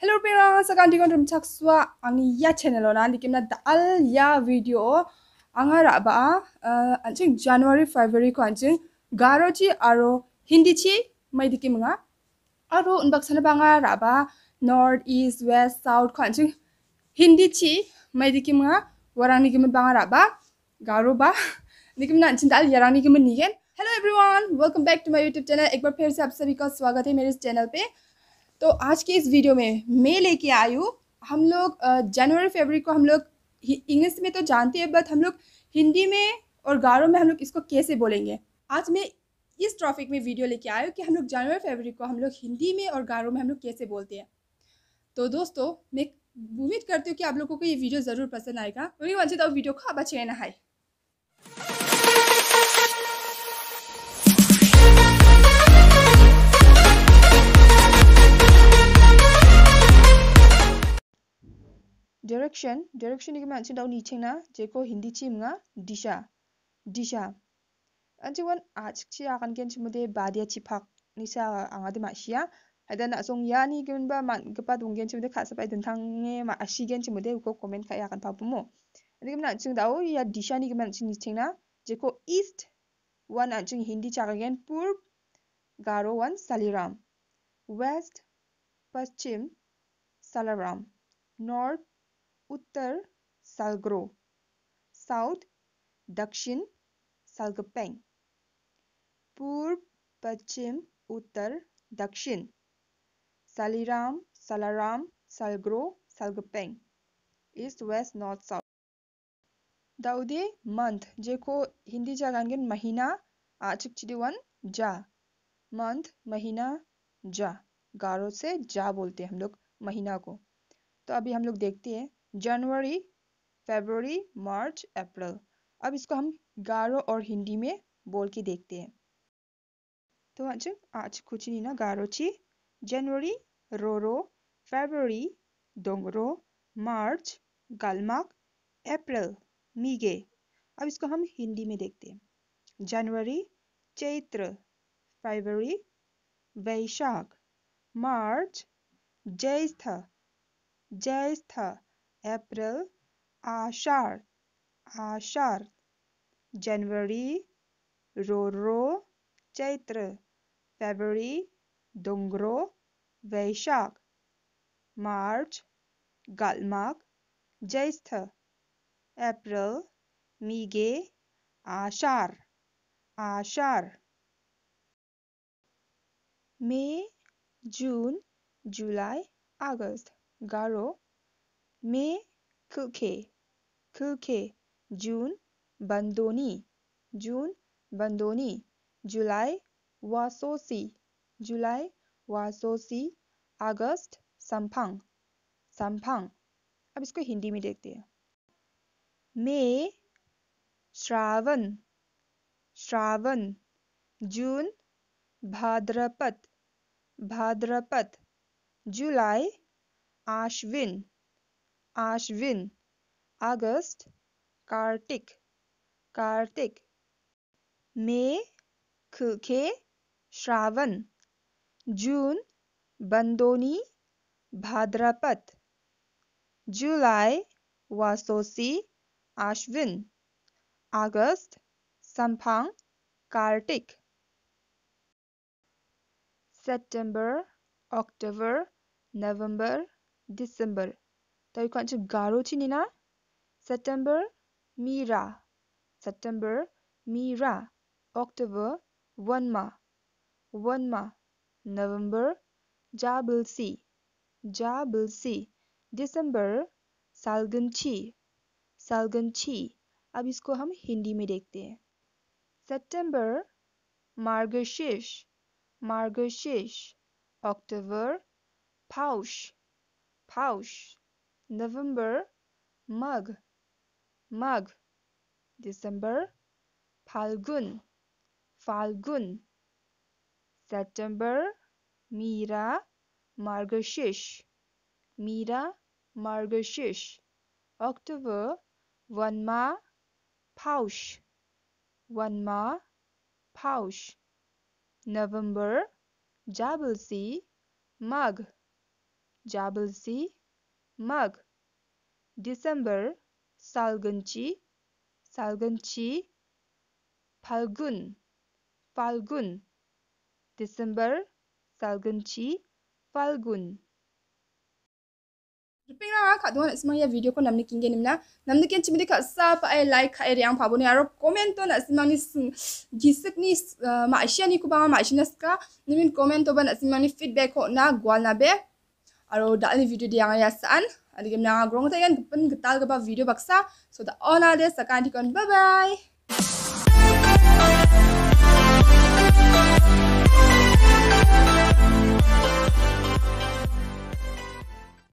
Hello parents, akan digon rum chakswa ang ya channel ona dikim na dal ya video anga ra ba anjing January February ko anjing garo chi aro Hindi chi mai dikim nga aro unbak sana ba nga ra ba North East West South ko anjing Hindi chi mai dikim nga warang dikim ba nga ra ba garo ba dikim na anjing dal yarang dikim nigen Hello everyone, welcome back to my YouTube channel. एक बार फिर से आप सभी का स्वागत है मेरे इस चैनल पे तो आज के इस वीडियो में मैं लेके आई हूँ हम लोग जनवरी फेबरी को हम लोग इंग्लिश में तो जानते हैं बट हम लोग हिंदी में और गारो में हम लोग इसको कैसे बोलेंगे आज मैं इस टॉपिक में वीडियो लेके आई हूँ कि हम लोग जनवरी फेबरी को हम लोग हिंदी में और गारो में हम लोग कैसे बोलते हैं तो दोस्तों मैं उम्मीद करती हूँ कि आप लोगों को ये वीडियो ज़रूर पसंद आएगा उन्हें तो वीडियो को आप अच्छे आए direction direction ni kemana cinta ni cina jeko hindi cium nga disha disha anci wan aci si akan kian cuma deh badia cipak ni sa angade macia. ada nak song ya ni kemana ba mat kepa dongkian cuma deh kasapai tentang nge ma asih kian cuma deh uko komen kaya akan papa mo anci kemana cinta o ya disha ni kemana cinta ni cina jeko east wan anci hindi cakap kian pur garo wan saliram west pascim saliram, north उत्तर सालग्रो south दक्षिण सालगपेंग पूर्व पश्चिम उत्तर दक्षिण सालिराम सालाराम सालग्रो सालगपेंग ईस्ट वेस्ट नॉर्थ साउथ दाउदे मंथ जेको हिंदी जा महीना आचिक चिदिवन जा मंथ महीना जा गारो से जा बोलते हैं हम लोग महीना को तो अभी हम लोग देखते हैं जनवरी फरवरी मार्च अप्रैल अब इसको हम गारो और हिंदी में बोल के देखते हैं तो आज आज कुछ नहीं ना गारो ची जनवरी रोरो फरवरी डोंगरो मार्च गालमाक अप्रैल मीगे अब इसको हम हिंदी में देखते हैं जनवरी चैत्र फरवरी वैशाख मार्च जैस्थ जैस्थ अप्रैल आषाढ़ आषाढ़ जनवरी रोरो चैत्र फरवरी डोंगरो वैशाख मार्च गालमाग ज्येष्ठ अप्रैल मिगे आषाढ़ आषाढ़ मई जून जुलाई अगस्त गारो May Kukay Kukay June Bandoni June Bandoni July Wasosi July Wasosi अगस्त संफांग संफांग अब इसको हिंदी में देखते हैं मई श्रावण श्रावण जून भाद्रपद भाद्रपद जुलाई आश्विन आश्विन अगस्त कार्तिक कार्तिक मे खे श्रावण जून बंदोनी भाद्रपद जुलाई वासोसी आश्विन अगस्त संफांग कार्तिक सितंबर अक्टूबर नवंबर दिसंबर 더위관측 가로친이나 September mira September mira October vanma vanma November ja bilsi ja bilsi December सालगंची सालगंची अब इसको हम हिंदी में देखते हैं सितंबर मार्गशीर्ष मार्गशीर्ष अक्टूबर पाउश पाउश November mug, mug, December Falgun Falgun September Mira Margashish Mira Margashish October Vanma Paush Vanma Paush November Jabalsi Mug, Jabalsi mug. December, salgunchi, salgunchi. Palgun, falgun. December, salgunchi, falgun. Jepang lah kat tuan nak ya video ko nampak ingat ni mana? Nampak kengen cimini kak sab ay eh, like ay yang eh, pabu ni. Aro komen tu nak semang ni gisik ni eh, maasya ni kubama maasya ni ska. Nimin komen tu ba nak semang ni feedback ko nak, gua na be aro dah ni video dia yang saya sian. Ada game yang agung tu yang pun getal kepa video baksa. So dah all ada lah sekarang di dikon. Bye bye.